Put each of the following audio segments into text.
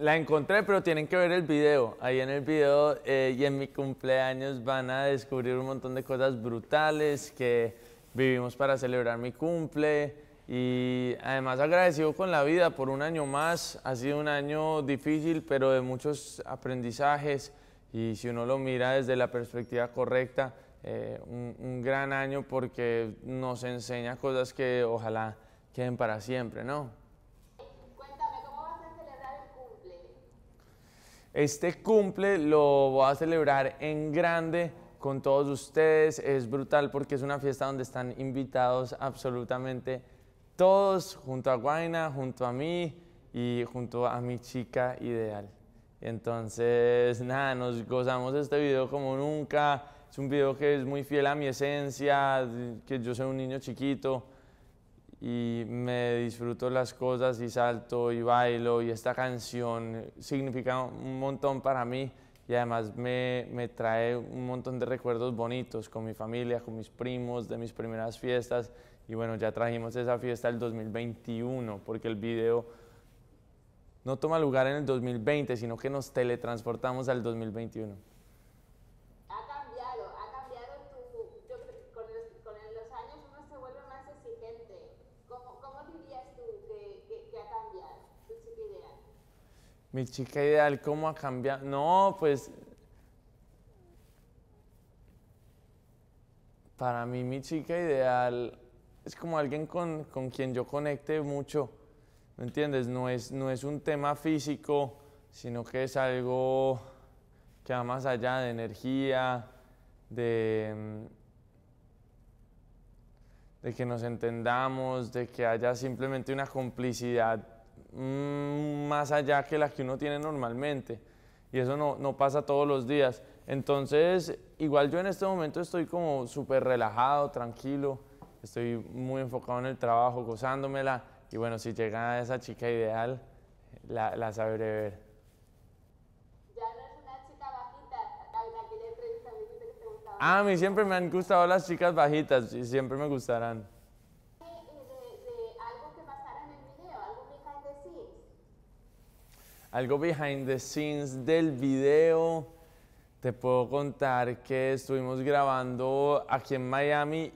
La encontré, pero tienen que ver el video. Ahí en el video eh, y en mi cumpleaños van a descubrir un montón de cosas brutales que vivimos para celebrar mi cumple. Y además agradecido con la vida por un año más. Ha sido un año difícil, pero de muchos aprendizajes. Y si uno lo mira desde la perspectiva correcta, eh, un, un gran año porque nos enseña cosas que ojalá queden para siempre, ¿no? Este cumple lo voy a celebrar en grande con todos ustedes. Es brutal porque es una fiesta donde están invitados absolutamente todos, junto a Guaina, junto a mí y junto a mi chica ideal. Entonces, nada, nos gozamos de este video como nunca. Es un video que es muy fiel a mi esencia, que yo soy un niño chiquito, y me disfruto las cosas y salto y bailo y esta canción significa un montón para mí y además me, me, trae un montón de recuerdos bonitos con mi familia, con mis primos, de mis primeras fiestas y bueno, ya trajimos esa fiesta el 2021 porque el video no toma lugar en el 2020, sino que nos teletransportamos al 2021. Mi chica ideal, ¿cómo ha cambiado? No, pues... Para mí mi chica ideal es como alguien con, con quien yo conecte mucho, ¿me entiendes? No es, no es un tema físico, sino que es algo que va más allá de energía, de, de que nos entendamos, de que haya simplemente una complicidad Mm, más allá que la que uno tiene normalmente. Y eso no, no pasa todos los días. Entonces, igual yo en este momento estoy como súper relajado, tranquilo, estoy muy enfocado en el trabajo, gozándomela. Y bueno, si llega esa chica ideal, la, la sabré ver. Ya no es una chica bajita. Ah, a mí siempre me han gustado las chicas bajitas, y siempre me gustarán. algo behind the scenes del video. Te puedo contar que estuvimos grabando aquí en Miami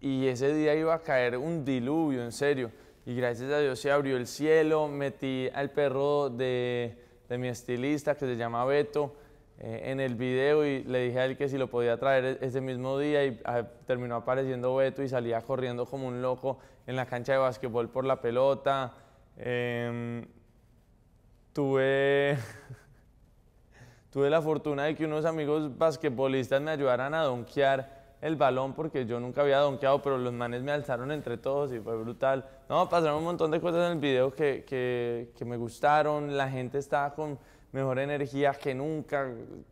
y ese día iba a caer un diluvio, en serio. Y gracias a Dios se abrió el cielo, metí al perro de, de mi estilista que se llama Beto eh, en el video y le dije a él que si lo podía traer e-, ese mismo día y ah, terminó apareciendo Beto y salía corriendo como un loco en la cancha de básquetbol por la pelota. Em, tuve, tuve la fortuna de que unos amigos basquetbolistas me ayudaran a donkear el balón porque yo nunca había donkeado, pero los manes me alzaron entre todos y fue brutal. No, pasaron un montón de cosas en el video que, me gustaron, la gente estaba con mejor energía que nunca,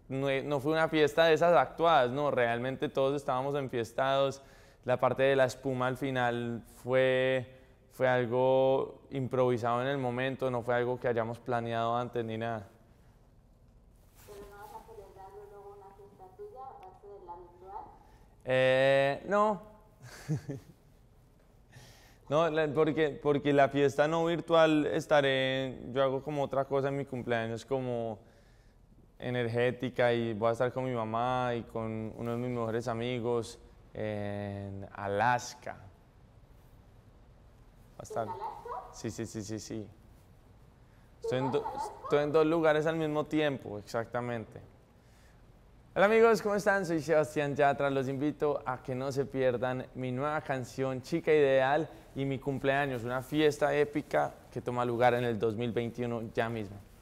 no, no, fue una fiesta de esas actuadas, no, realmente todos estábamos enfiestados, la parte de la espuma al final fue fue algo improvisado en el momento, no fue algo que hayamos planeado antes ni nada. no vas a celebrar fiesta tuya, de la virtual? Eh, no. no, porque, porque la fiesta no virtual estaré, yo hago como otra cosa en mi cumpleaños, como energética y voy a estar con mi mamá y con uno de mis mejores amigos en Alaska, Bastante. Sí, sí, sí, sí, sí. estoy en, dos lugares al mismo tiempo, exactamente. Hola amigos, ¿cómo están? Soy Sebastián Yatra. Los invito a que no se pierdan mi nueva canción Chica Ideal y mi cumpleaños, una fiesta épica que toma lugar en el 2021 ya mismo.